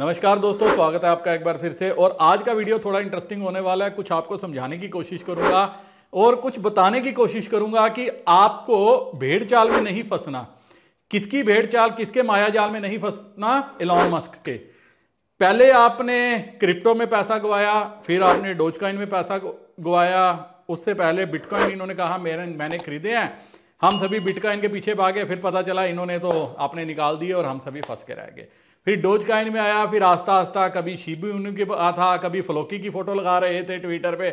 नमस्कार दोस्तों स्वागत है आपका एक बार फिर से और आज का वीडियो थोड़ा इंटरेस्टिंग होने वाला है कुछ आपको समझाने की कोशिश करूंगा और कुछ बताने की कोशिश करूंगा कि आपको भेड़ चाल में नहीं फंसना किसकी भेड़ चाल किसके माया जाल में नहीं फंसना इलॉन मस्क के पहले आपने क्रिप्टो में पैसा गवाया फिर आपने डोजकॉइन में पैसा गवाया उससे पहले बिटकॉइन इन्होंने कहा मेरे मैंने खरीदे हैं हम सभी बिटकॉइन के पीछे भागे फिर पता चला इन्होंने तो आपने निकाल दिए और हम सभी फंस के रह गए फिर डोज काइन में आया फिर आस्ता आस्ता कभी शिबू के था कभी फलोकी की फोटो लगा रहे थे ट्विटर पे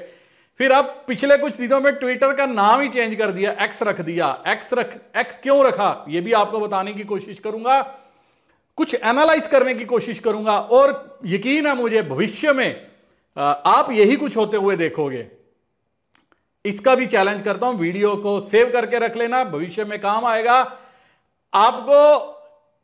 फिर अब पिछले कुछ दिनों में ट्विटर का नाम ही चेंज कर दिया एक्स रख दिया एक्स रख एक्स क्यों रखा यह भी आपको बताने की कोशिश करूंगा कुछ एनालाइज करने की कोशिश करूंगा और यकीन है मुझे भविष्य में आप यही कुछ होते हुए देखोगे इसका भी चैलेंज करता हूं वीडियो को सेव करके रख लेना भविष्य में काम आएगा आपको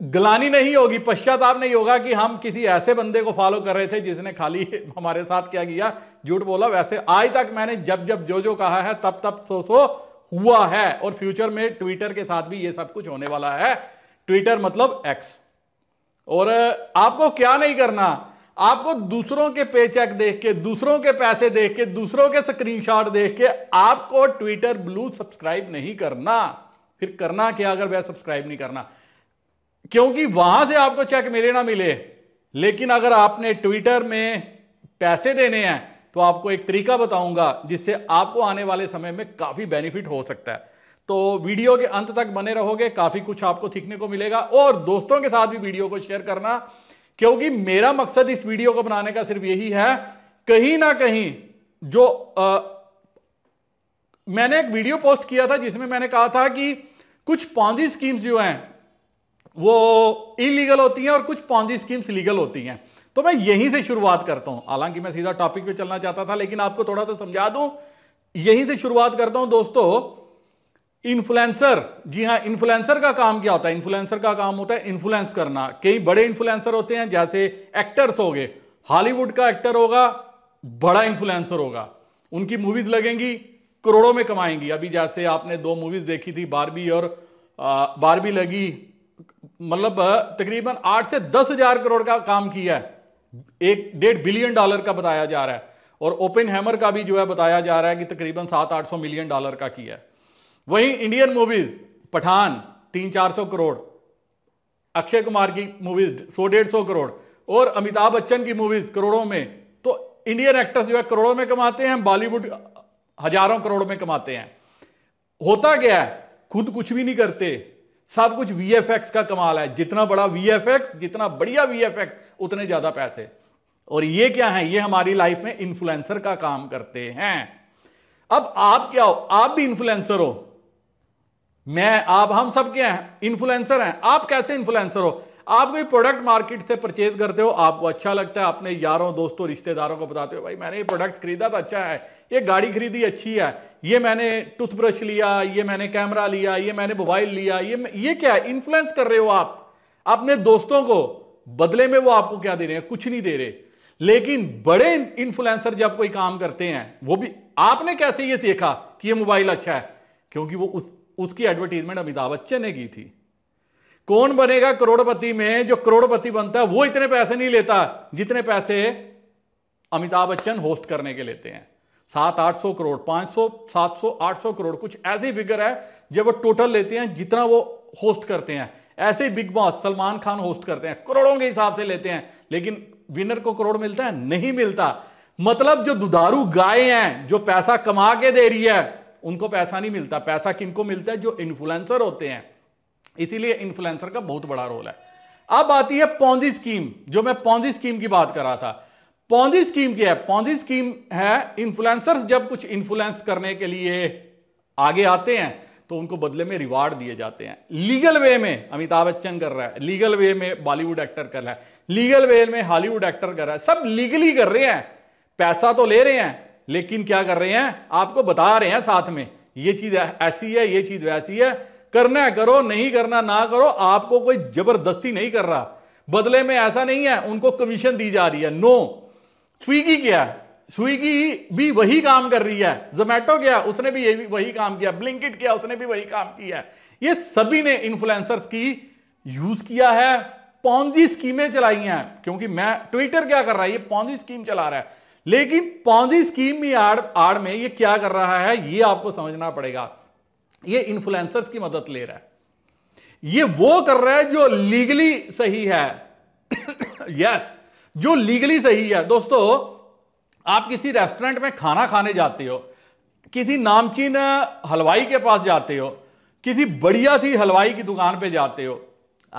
ग्लानी नहीं होगी पश्चाताप नहीं होगा कि हम किसी ऐसे बंदे को फॉलो कर रहे थे जिसने खाली हमारे साथ क्या किया झूठ बोला वैसे आज तक मैंने जब जब जो जो कहा है तब तब सो सो हुआ है और फ्यूचर में ट्विटर के साथ भी ये सब कुछ होने वाला है ट्विटर मतलब एक्स और आपको क्या नहीं करना आपको दूसरों के पे चेक देख के दूसरों के पैसे देख के दूसरों के स्क्रीनशॉट देख के आपको ट्विटर ब्लू सब्सक्राइब नहीं करना फिर करना क्या अगर वह सब्सक्राइब नहीं करना क्योंकि वहां से आपको चेक मिले ना मिले लेकिन अगर आपने ट्विटर में पैसे देने हैं तो आपको एक तरीका बताऊंगा जिससे आपको आने वाले समय में काफी बेनिफिट हो सकता है तो वीडियो के अंत तक बने रहोगे काफी कुछ आपको सीखने को मिलेगा और दोस्तों के साथ भी वीडियो को शेयर करना क्योंकि मेरा मकसद इस वीडियो को बनाने का सिर्फ यही है कहीं ना कहीं जो आ, मैंने एक वीडियो पोस्ट किया था जिसमें मैंने कहा था कि कुछ पौधी स्कीम्स जो हैं वो इलीगल होती हैं और कुछ पौजी स्कीम्स लीगल होती हैं तो मैं यहीं से शुरुआत करता हूं हालांकि मैं सीधा टॉपिक पे चलना चाहता था लेकिन आपको थोड़ा सा समझा दूं यहीं से शुरुआत करता हूं दोस्तों इन्फ्लुएंसर जी हां इन्फ्लुएंसर का काम क्या होता है इन्फ्लुएंसर का काम होता है इन्फ्लुएंस करना कई बड़े इन्फ्लुएंसर होते हैं जैसे एक्टर्स हो गए हॉलीवुड का एक्टर होगा बड़ा इन्फ्लुएंसर होगा उनकी मूवीज लगेंगी करोड़ों में कमाएंगी अभी जैसे आपने दो मूवीज देखी थी बारबी और बारबी लगी मतलब तकरीबन आठ से दस हजार करोड़ का काम किया है एक डेढ़ बिलियन डॉलर का बताया जा रहा है और ओपन हैमर का भी जो है बताया जा रहा है कि तकरीबन सात आठ सौ मिलियन डॉलर का किया है वहीं इंडियन मूवीज पठान तीन चार सौ करोड़ अक्षय कुमार की मूवीज सौ डेढ़ सौ करोड़ और अमिताभ बच्चन की मूवीज करोड़ों में तो इंडियन एक्टर्स जो है करोड़ों में कमाते हैं बॉलीवुड हजारों करोड़ में कमाते हैं होता क्या है खुद कुछ भी नहीं करते सब कुछ वी का कमाल है जितना बड़ा वी जितना बढ़िया वी उतने ज्यादा पैसे और ये क्या है ये हमारी लाइफ में इन्फ्लुएंसर का काम करते हैं अब आप क्या हो आप भी इन्फ्लुएंसर हो मैं आप हम सब क्या हैं इन्फ्लुएंसर हैं आप कैसे इन्फ्लुएंसर हो आप कोई प्रोडक्ट मार्केट से परचेज करते हो आपको अच्छा लगता है अपने यारों दोस्तों रिश्तेदारों को बताते हो भाई मैंने ये प्रोडक्ट खरीदा तो अच्छा है ये गाड़ी खरीदी अच्छी है ये मैंने टूथब्रश लिया ये मैंने कैमरा लिया ये मैंने मोबाइल लिया ये ये क्या है इन्फ्लुएंस कर रहे हो आप अपने दोस्तों को बदले में वो आपको क्या दे रहे हैं कुछ नहीं दे रहे लेकिन बड़े इन्फ्लुएंसर जब कोई काम करते हैं वो भी आपने कैसे ये सीखा कि ये मोबाइल अच्छा है क्योंकि वो उस उसकी एडवर्टीजमेंट अमिताभ बच्चन ने की थी कौन बनेगा करोड़पति में जो करोड़पति बनता है वो इतने पैसे नहीं लेता जितने पैसे अमिताभ बच्चन होस्ट करने के लेते हैं सात आठ सौ करोड़ पांच सौ सात सौ आठ सौ करोड़ कुछ ऐसी फिगर है जब वो टोटल लेते हैं जितना वो होस्ट करते हैं ऐसे बिग बॉस सलमान खान होस्ट करते हैं करोड़ों के हिसाब से लेते हैं लेकिन विनर को करोड़ मिलता है नहीं मिलता मतलब जो दुधारू गाय हैं जो पैसा कमा के दे रही है उनको पैसा नहीं मिलता पैसा किनको मिलता है जो इन्फ्लुएंसर होते हैं इसीलिए इन्फ्लुएंसर का बहुत बड़ा रोल है अब आती है पौधी स्कीम जो मैं पौधी स्कीम की बात कर रहा था पौधी स्कीम क्या है पौधी स्कीम है इन्फ्लुएंसर जब कुछ इन्फ्लुएंस करने के लिए आगे आते हैं तो उनको बदले में रिवार्ड दिए जाते हैं लीगल वे में अमिताभ बच्चन कर रहा है लीगल वे में बॉलीवुड एक्टर कर रहा है लीगल वे में हॉलीवुड एक्टर कर रहा है सब लीगली कर रहे हैं पैसा तो ले रहे हैं लेकिन क्या कर रहे हैं आपको बता रहे हैं साथ में ये चीज ऐसी है ये चीज वैसी है करना है करो नहीं करना ना करो आपको कोई जबरदस्ती नहीं कर रहा बदले में ऐसा नहीं है उनको कमीशन दी जा रही है नो स्विगी क्या स्विगी भी वही काम कर रही है जोमेटो क्या उसने भी यही वही काम किया ब्लिंकिट किया उसने भी वही काम किया ये सभी ने इन्फ्लुएंसर्स की यूज किया है पौजी स्कीमें चलाई हैं क्योंकि मैं ट्विटर क्या कर रहा है ये पौजी स्कीम चला रहा है लेकिन पौजी स्कीम भी आड़ आड़ में ये क्या कर रहा है ये आपको समझना पड़ेगा ये इन्फ्लुएंसर्स की मदद ले रहा है ये वो कर रहा है जो लीगली सही है यस yes, जो लीगली सही है दोस्तों आप किसी रेस्टोरेंट में खाना खाने जाते हो किसी नामचीन हलवाई के पास जाते हो किसी बढ़िया सी हलवाई की दुकान पे जाते हो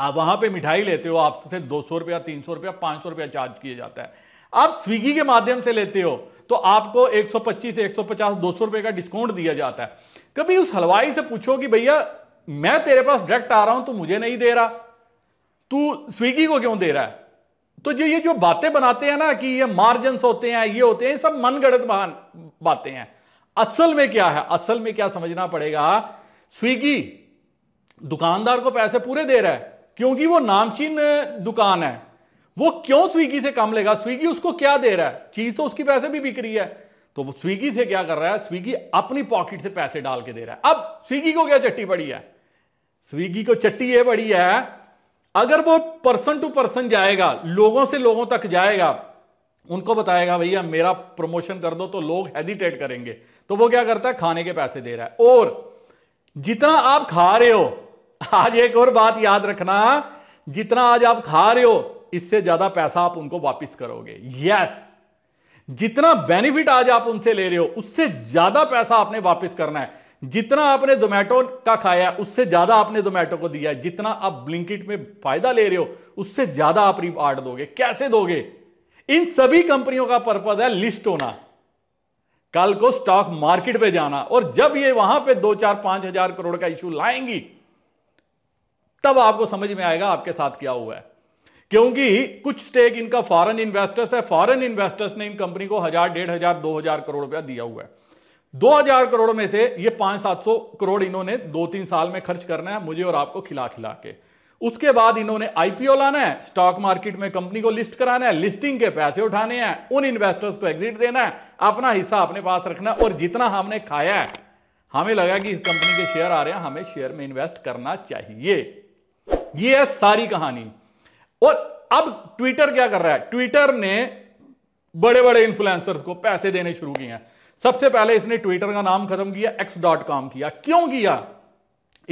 आप वहां पे मिठाई लेते हो आपसे दो सौ रुपया तीन सौ रुपया पांच सौ रुपया चार्ज किया जाता है आप स्विगी के माध्यम से लेते हो तो आपको 125 150 200 रुपए का डिस्काउंट दिया जाता है कभी उस हलवाई से पूछो कि भैया मैं तेरे पास डायरेक्ट आ रहा हूं तू मुझे नहीं दे रहा तू स्विगी को क्यों दे रहा है तो जो ये जो बातें बनाते हैं ना कि ये मार्जिन होते हैं ये होते हैं सब मनगढ़ंत बातें हैं असल में क्या है असल में क्या समझना पड़ेगा स्विगी दुकानदार को पैसे पूरे दे रहा है क्योंकि वो नामचीन दुकान है वो क्यों स्विगी से काम लेगा स्विगी उसको क्या दे रहा है चीज तो उसकी पैसे भी बिक रही है तो वो स्विगी से क्या कर रहा है स्विगी अपनी पॉकेट से पैसे डाल के दे रहा है अब स्विगी को क्या चट्टी पड़ी है स्विगी को चट्टी ये पड़ी है अगर वो पर्सन टू पर्सन जाएगा लोगों से लोगों तक जाएगा उनको बताएगा भैया मेरा प्रमोशन कर दो तो लोग हेजिटेट करेंगे तो वो क्या करता है खाने के पैसे दे रहा है और जितना आप खा रहे हो आज एक और बात याद रखना जितना आज आप खा रहे हो इससे ज्यादा पैसा आप उनको वापस करोगे यस जितना बेनिफिट आज आप उनसे ले रहे हो उससे ज्यादा पैसा आपने वापस करना है जितना आपने जोमैटो का खाया उससे ज्यादा आपने जोमैटो को दिया है जितना आप ब्लिंकिट में फायदा ले रहे हो उससे ज्यादा आप रिवार्ड दोगे कैसे दोगे इन सभी कंपनियों का पर्पज है लिस्ट होना कल को स्टॉक मार्केट पे जाना और जब ये वहां पे दो चार पांच हजार करोड़ का इश्यू लाएंगी तब आपको समझ में आएगा आपके साथ क्या हुआ है क्योंकि कुछ स्टेक इनका फॉरेन इन्वेस्टर्स है फॉरेन इन्वेस्टर्स ने इन कंपनी को हजार डेढ़ हजार दो हजार करोड़ रुपया दिया हुआ है दो हजार करोड़ में से ये पांच सात सौ करोड़ इन्होंने दो तीन साल में खर्च करना है मुझे और आपको खिला खिला के उसके बाद इन्होंने आईपीओ लाना है स्टॉक मार्केट में कंपनी को लिस्ट कराना है लिस्टिंग के पैसे उठाने हैं उन इन्वेस्टर्स को एग्जिट देना है अपना हिस्सा अपने पास रखना है और जितना हमने खाया है हमें लगा कि इस कंपनी के शेयर आ रहे हैं हमें शेयर में इन्वेस्ट करना चाहिए यह है सारी कहानी और अब ट्विटर क्या कर रहा है ट्विटर ने बड़े बड़े इन्फ्लुएंसर्स को पैसे देने शुरू किए हैं सबसे पहले इसने ट्विटर का नाम खत्म किया एक्स डॉट कॉम किया क्यों किया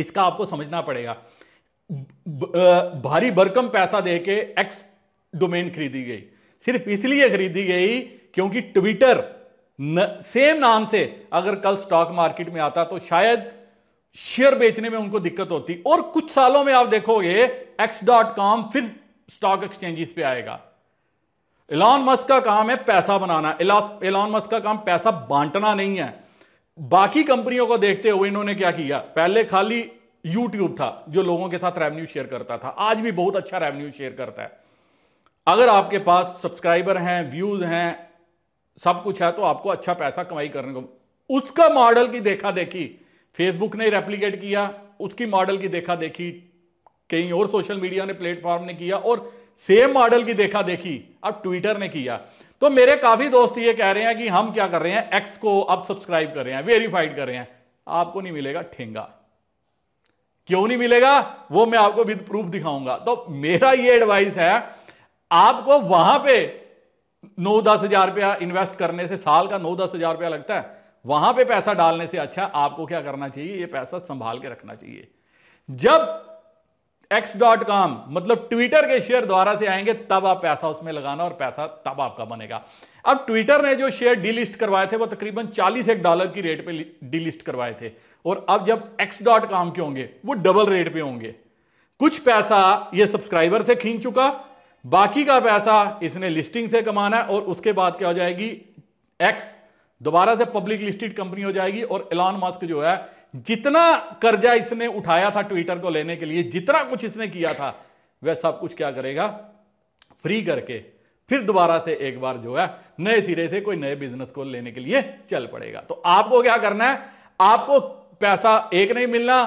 इसका आपको समझना पड़ेगा भारी भरकम पैसा दे के एक्स डोमेन खरीदी गई सिर्फ इसलिए खरीदी गई क्योंकि ट्विटर न, सेम नाम से अगर कल स्टॉक मार्केट में आता तो शायद शेयर बेचने में उनको दिक्कत होती और कुछ सालों में आप देखोगे एक्स डॉट कॉम फिर स्टॉक एक्सचेंजेस पे आएगा इलान मस्क का काम है पैसा बनाना इलान मस्क का काम पैसा बांटना नहीं है बाकी कंपनियों को देखते हुए इन्होंने क्या किया पहले खाली यूट्यूब था जो लोगों के साथ रेवेन्यू शेयर करता था आज भी बहुत अच्छा रेवेन्यू शेयर करता है अगर आपके पास सब्सक्राइबर हैं व्यूज हैं सब कुछ है तो आपको अच्छा पैसा कमाई करने को उसका मॉडल की देखा देखी फेसबुक ने रेप्लीकेट किया उसकी मॉडल की देखा देखी कहीं और सोशल मीडिया ने प्लेटफॉर्म ने किया और सेम मॉडल की देखा देखी अब ट्विटर ने किया तो मेरे काफी दोस्त ये कह रहे हैं कि हम क्या कर रहे हैं एक्स को अब सब्सक्राइब कर रहे हैं वेरीफाइड कर रहे हैं आपको नहीं मिलेगा ठेंगा क्यों नहीं मिलेगा वो मैं आपको विद प्रूफ दिखाऊंगा तो मेरा ये एडवाइस है आपको वहां पे नौ दस हजार रुपया इन्वेस्ट करने से साल का नौ दस हजार रुपया लगता है वहां पे पैसा डालने से अच्छा आपको क्या करना चाहिए ये पैसा संभाल के रखना चाहिए जब एक्स डॉट कॉम मतलब ट्विटर के शेयर द्वारा से आएंगे तब आप पैसा उसमें लगाना और पैसा तब आपका बनेगा अब ट्विटर ने जो शेयर डीलिस्ट करवाए थे वो तकरीबन चालीस एक डॉलर की रेट पे डीलिस्ट करवाए थे और अब जब एक्स डॉट कॉम के होंगे वो डबल रेट पे होंगे कुछ पैसा ये सब्सक्राइबर से खींच चुका बाकी का पैसा इसने लिस्टिंग से कमाना है और उसके बाद क्या हो जाएगी एक्स दोबारा से पब्लिक लिस्टेड कंपनी हो जाएगी और एलॉन मास्क जो है जितना कर्जा इसने उठाया था ट्विटर को लेने के लिए जितना कुछ इसने किया था वह सब कुछ क्या करेगा फ्री करके फिर दोबारा से एक बार जो है नए सिरे से कोई नए बिजनेस को लेने के लिए चल पड़ेगा तो आपको क्या करना है आपको पैसा एक नहीं मिलना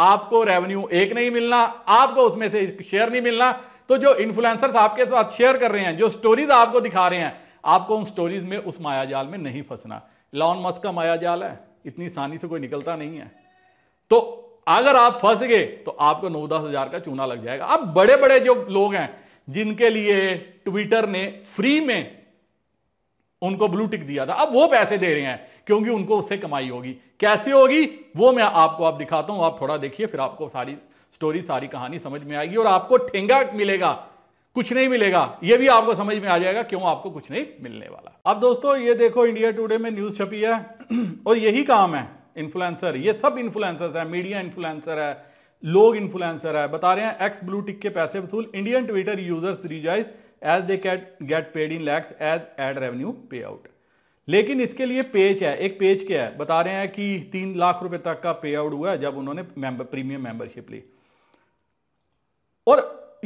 आपको रेवेन्यू एक नहीं मिलना आपको उसमें से शेयर नहीं मिलना तो जो इन्फ्लुएंसर्स आपके साथ शेयर कर रहे हैं जो स्टोरीज आपको दिखा रहे हैं आपको उन स्टोरीज में उस मायाजाल में नहीं फंसना लॉन मस्क का मायाजाल है इतनी आसानी से कोई निकलता नहीं है तो अगर आप फंस गए तो आपको नौ दस हजार का चूना लग जाएगा अब बड़े बड़े जो लोग हैं जिनके लिए ट्विटर ने फ्री में उनको ब्लू टिक दिया था अब वो पैसे दे रहे हैं क्योंकि उनको उससे कमाई होगी कैसे होगी वो मैं आपको आप दिखाता हूं आप थोड़ा देखिए फिर आपको सारी स्टोरी सारी कहानी समझ में आएगी और आपको ठेंगा मिलेगा कुछ नहीं मिलेगा यह भी आपको समझ में आ जाएगा क्यों आपको कुछ नहीं मिलने वाला अब दोस्तों ये देखो इंडिया टुडे में न्यूज छपी है और यही काम है इन्फ्लुएंसर ये सब इन्फ्लुएंसर है मीडिया इन्फ्लुएंसर है लोग इन्फ्लुएंसर है बता रहे हैं एक्स ब्लू टिक के पैसे वसूल Indian Twitter users rejoice as they cat get paid in lakhs as ad revenue payout लेकिन इसके लिए पेज है एक पेज क्या है बता रहे हैं कि तीन लाख रुपए तक का पे आउट हुआ है जब उन्होंने प्रीमियम मेंबरशिप ली और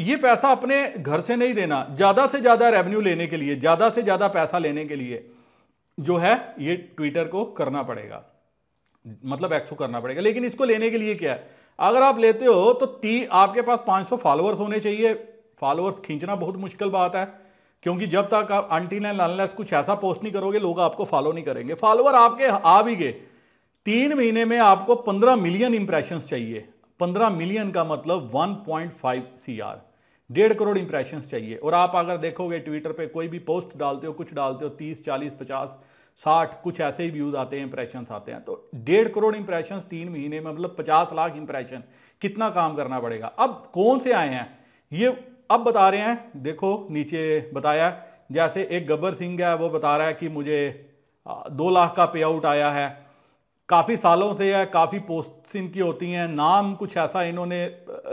ये पैसा अपने घर से नहीं देना ज्यादा से ज्यादा रेवेन्यू लेने के लिए ज्यादा से ज्यादा पैसा लेने के लिए जो है ये ट्विटर को करना पड़ेगा मतलब एक्सो करना पड़ेगा लेकिन इसको लेने के लिए क्या है अगर आप लेते हो तो ती आपके पास 500 फॉलोअर्स होने चाहिए फॉलोअर्स खींचना बहुत मुश्किल बात है क्योंकि जब तक आप आंटी एंड लाल कुछ ऐसा पोस्ट नहीं करोगे लोग आपको फॉलो नहीं करेंगे फॉलोअर आपके आ भी गए तीन महीने में आपको 15 मिलियन इंप्रेशंस चाहिए 15 मिलियन का मतलब 1.5 सीआर डेढ़ करोड़ इंप्रेशन चाहिए और आप अगर देखोगे ट्विटर पे कोई भी पोस्ट डालते हो कुछ डालते हो तीस चालीस पचास साठ कुछ ऐसे ही व्यूज आते हैं इंप्रेशन आते हैं तो डेढ़ करोड़ इंप्रेशन तीन महीने में मतलब पचास लाख इंप्रेशन कितना काम करना पड़ेगा अब कौन से आए हैं ये अब बता रहे हैं देखो नीचे बताया जैसे एक गब्बर सिंह है वो बता रहा है कि मुझे दो लाख का पे आउट आया है काफ़ी सालों से है काफ़ी पोस्ट इनकी होती हैं नाम कुछ ऐसा इन्होंने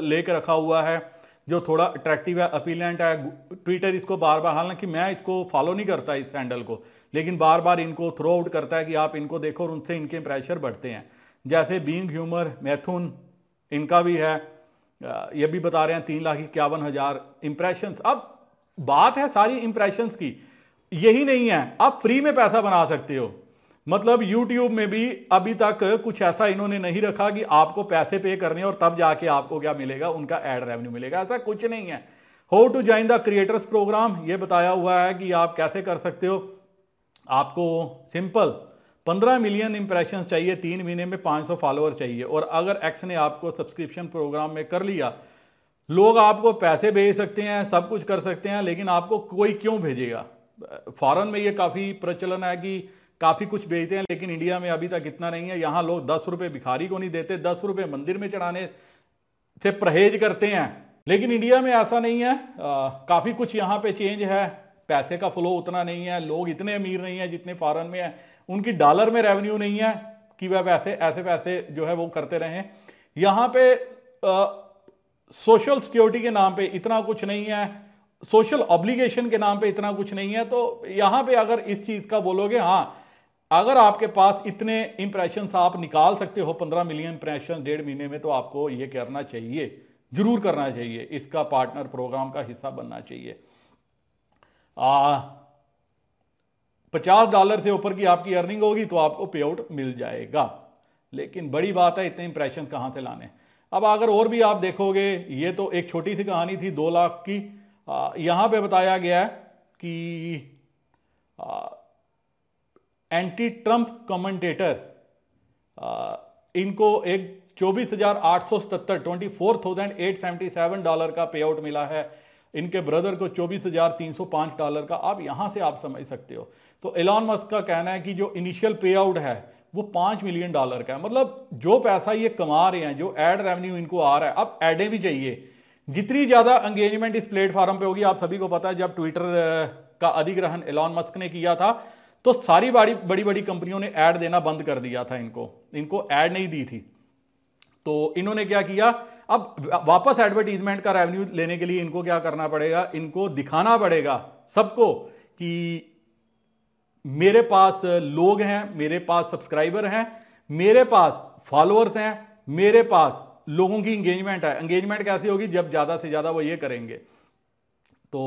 लेके रखा हुआ है जो थोड़ा अट्रैक्टिव है अपीलेंट है ट्विटर इसको बार बार हालांकि मैं इसको फॉलो नहीं करता इस हैंडल को लेकिन बार बार इनको थ्रो आउट करता है कि आप इनको देखो और उनसे इनके प्रेशर बढ़ते हैं जैसे बींग ह्यूमर मैथुन इनका भी है ये भी बता रहे हैं तीन लाख इक्यावन हजार इंप्रेशंस अब बात है सारी इम्प्रेशन की यही नहीं है आप फ्री में पैसा बना सकते हो मतलब YouTube में भी अभी तक कुछ ऐसा इन्होंने नहीं रखा कि आपको पैसे पे करने और तब जाके आपको क्या मिलेगा उनका एड रेवेन्यू मिलेगा ऐसा कुछ नहीं है how to join the creators program ये बताया हुआ है कि आप कैसे कर सकते हो आपको सिंपल 15 मिलियन इंप्रेशन चाहिए तीन महीने में 500 फॉलोअर चाहिए और अगर एक्स ने आपको सब्सक्रिप्शन प्रोग्राम में कर लिया लोग आपको पैसे भेज सकते हैं सब कुछ कर सकते हैं लेकिन आपको कोई क्यों भेजेगा फॉरन में ये काफ़ी प्रचलन है कि काफी कुछ भेजते हैं लेकिन इंडिया में अभी तक इतना नहीं है यहाँ लोग दस रुपए भिखारी को नहीं देते दस रुपए मंदिर में चढ़ाने से परहेज करते हैं लेकिन इंडिया में ऐसा नहीं है आ, काफी कुछ यहाँ पे चेंज है पैसे का फ्लो उतना नहीं है लोग इतने अमीर नहीं है जितने फॉरन में है उनकी डॉलर में रेवेन्यू नहीं है कि वह पैसे ऐसे पैसे जो है वो करते रहे यहाँ पे सोशल सिक्योरिटी के नाम पे इतना कुछ नहीं है सोशल ऑब्लिगेशन के नाम पे इतना कुछ नहीं है तो यहाँ पे अगर इस चीज़ का बोलोगे हाँ अगर आपके पास इतने इंप्रेशन आप निकाल सकते हो पंद्रह मिलियन इंप्रेशन डेढ़ महीने में तो आपको ये करना चाहिए जरूर करना चाहिए इसका पार्टनर प्रोग्राम का हिस्सा बनना चाहिए आ, पचास डॉलर से ऊपर की आपकी अर्निंग होगी तो आपको पे आउट मिल जाएगा लेकिन बड़ी बात है इतने इंप्रेशन कहां से लाने अब अगर और भी आप देखोगे ये तो एक छोटी सी कहानी थी दो लाख की यहां पे बताया गया है कि आ, एंटी ट्रंप कमेंटेटर इनको एक चौबीस हजार सेवेंटी सेवन डॉलर का पे आउट मिला है इनके ब्रदर को 24,305 डॉलर का आप यहां से आप समझ सकते हो तो एलॉन मस्क का कहना है कि जो इनिशियल पे आउट है वो पांच मिलियन डॉलर का है मतलब जो पैसा ये कमा रहे हैं जो एड रेवेन्यू इनको आ रहा है अब एडे भी चाहिए जितनी ज्यादा एंगेजमेंट इस प्लेटफॉर्म पे होगी आप सभी को पता है जब ट्विटर uh, का अधिग्रहण एलॉन मस्क ने किया था तो सारी बड़ी बड़ी बड़ी कंपनियों ने ऐड देना बंद कर दिया था इनको इनको ऐड नहीं दी थी तो इन्होंने क्या किया अब वापस एडवर्टीजमेंट का रेवेन्यू लेने के लिए इनको क्या करना पड़ेगा इनको दिखाना पड़ेगा सबको कि मेरे पास लोग हैं मेरे पास सब्सक्राइबर हैं मेरे पास फॉलोअर्स हैं मेरे पास लोगों की इंगेजमेंट है एंगेजमेंट कैसी होगी जब ज़्यादा से ज़्यादा वो ये करेंगे तो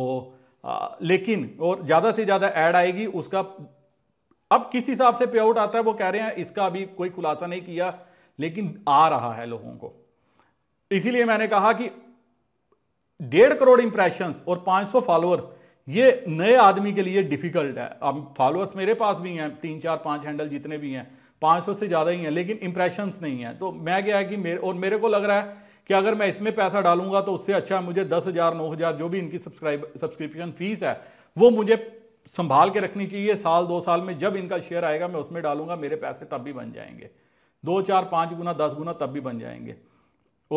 आ, लेकिन और ज़्यादा से ज़्यादा ऐड आएगी उसका अब किस हिसाब से पे आउट आता है वो कह रहे हैं इसका अभी कोई खुलासा नहीं किया लेकिन आ रहा है लोगों को इसीलिए मैंने कहा कि डेढ़ करोड़ इंप्रेशन और 500 फॉलोअर्स ये नए आदमी के लिए डिफिकल्ट है अब फॉलोअर्स मेरे पास भी हैं तीन चार पांच हैंडल जितने भी हैं 500 से ज़्यादा ही हैं लेकिन इंप्रेशंस नहीं है तो मैं क्या है कि मेरे और मेरे को लग रहा है कि अगर मैं इसमें पैसा डालूंगा तो उससे अच्छा मुझे दस हज़ार नौ हज़ार जो भी इनकी सब्सक्राइब सब्सक्रिप्शन फीस है वो मुझे संभाल के रखनी चाहिए साल दो साल में जब इनका शेयर आएगा मैं उसमें डालूंगा मेरे पैसे तब भी बन जाएंगे दो चार पाँच गुना दस गुना तब भी बन जाएंगे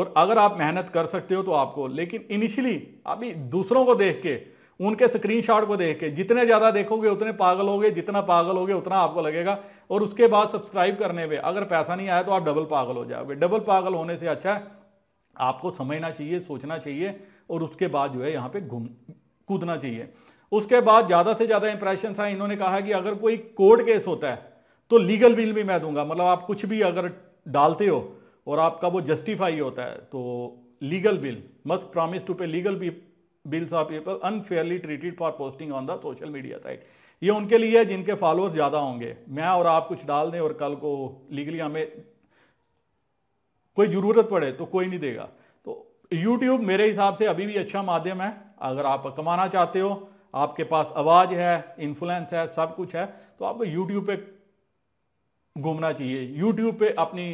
और अगर आप मेहनत कर सकते हो तो आपको लेकिन इनिशियली अभी दूसरों को देख के उनके स्क्रीनशॉट को देख के जितने ज़्यादा देखोगे उतने पागल होगे जितना पागल होगे उतना आपको लगेगा और उसके बाद सब्सक्राइब करने पे अगर पैसा नहीं आया तो आप डबल पागल हो जाओगे डबल पागल होने से अच्छा है आपको समझना चाहिए सोचना चाहिए और उसके बाद जो है यहाँ पे घूम कूदना चाहिए उसके बाद ज़्यादा से ज़्यादा इंप्रेशन आए इन्होंने कहा कि अगर कोई कोर्ट केस होता है तो लीगल बिल भी मैं दूंगा मतलब आप कुछ भी अगर डालते हो और आपका वो जस्टिफाई होता है तो legal bill must promise to pay legal bills of people unfairly treated for posting on the social media site ये उनके लिए है जिनके फॉलोअर्स ज़्यादा होंगे मैं और आप कुछ डाल दें और कल को लीगली हमें कोई ज़रूरत पड़े तो कोई नहीं देगा तो यूट्यूब मेरे हिसाब से अभी भी अच्छा माध्यम है अगर आप कमाना चाहते हो आपके पास आवाज़ है इन्फ्लुएंस है सब कुछ है तो आपको यूट्यूब पे घूमना चाहिए यूट्यूब पे अपनी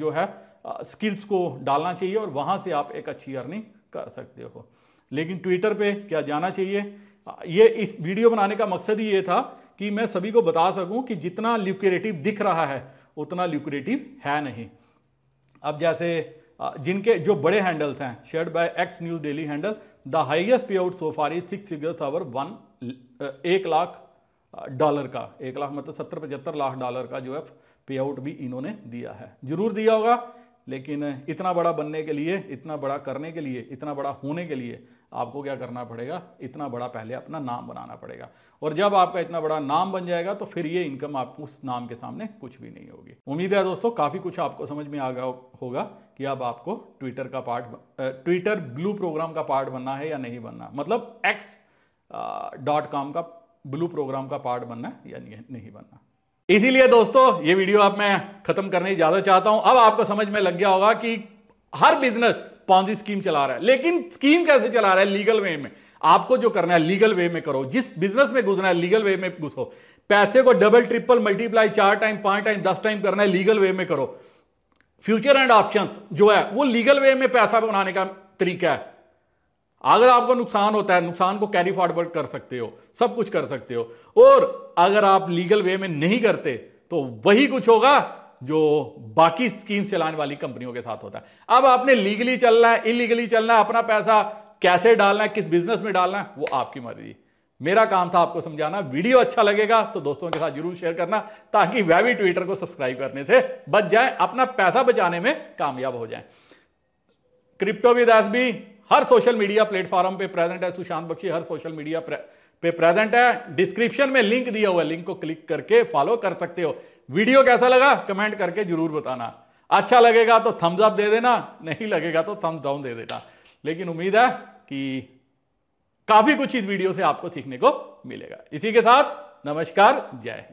जो है स्किल्स को डालना चाहिए और वहां से आप एक अच्छी अर्निंग कर सकते हो लेकिन ट्विटर पे क्या जाना चाहिए ये इस वीडियो बनाने का मकसद ही ये था कि मैं सभी को बता सकूं कि जितना ल्यूक्रेटिव दिख रहा है उतना ल्यूक्रेटिव है नहीं अब जैसे जिनके जो बड़े हैंडल्स हैं share by X news daily handle the highest payout so far is six figures our one एक लाख डॉलर uh, का एक लाख मतलब सत्तर पचहत्तर लाख डॉलर का जो है पे आउट भी इन्होंने दिया है जरूर दिया होगा लेकिन इतना बड़ा बनने के लिए इतना बड़ा करने के लिए इतना बड़ा होने के लिए आपको क्या करना पड़ेगा इतना बड़ा पहले अपना नाम बनाना पड़ेगा और जब आपका इतना बड़ा नाम बन जाएगा तो फिर ये इनकम आपको उस नाम के सामने कुछ भी नहीं होगी उम्मीद है दोस्तों काफ़ी कुछ आपको समझ में आ गया होगा कि अब आपको ट्विटर का पार्ट ट्विटर ब्लू प्रोग्राम का पार्ट बनना है या नहीं बनना मतलब एक्स डॉट कॉम का ब्लू प्रोग्राम का पार्ट बनना है या नहीं बनना इसीलिए दोस्तों ये वीडियो आप मैं खत्म करने ज्यादा चाहता हूं अब आपको समझ में लग गया होगा कि हर बिजनेस पौधी स्कीम चला रहा है लेकिन स्कीम कैसे चला रहा है लीगल वे में आपको जो करना है लीगल वे में करो जिस बिजनेस में घुसना है लीगल वे में घुसो पैसे को डबल ट्रिपल मल्टीप्लाई चार टाइम पांच टाइम दस टाइम करना है लीगल वे में करो फ्यूचर एंड ऑप्शन जो है वो लीगल वे में पैसा बनाने का तरीका है अगर आपको नुकसान होता है नुकसान को कैरी फॉरवर्ड कर सकते हो सब कुछ कर सकते हो और अगर आप लीगल वे में नहीं करते तो वही कुछ होगा जो बाकी स्कीम चलाने वाली कंपनियों के साथ होता है अब आपने लीगली चलना है इलीगली चलना है अपना पैसा कैसे डालना है किस बिजनेस में डालना है वो आपकी मर्जी मेरा काम था आपको समझाना वीडियो अच्छा लगेगा तो दोस्तों के साथ जरूर शेयर करना ताकि वह भी ट्विटर को सब्सक्राइब करने से बच जाए अपना पैसा बचाने में कामयाब हो जाए क्रिप्टो विद भी हर सोशल मीडिया प्लेटफॉर्म पे प्रेजेंट है सुशांत बख्शी हर सोशल मीडिया पे प्रेजेंट है डिस्क्रिप्शन में लिंक दिया हुआ लिंक को क्लिक करके फॉलो कर सकते हो वीडियो कैसा लगा कमेंट करके जरूर बताना अच्छा लगेगा तो थम्स अप दे देना नहीं लगेगा तो थम्स डाउन दे देना लेकिन उम्मीद है कि काफी कुछ इस वीडियो से आपको सीखने को मिलेगा इसी के साथ नमस्कार जय हिंद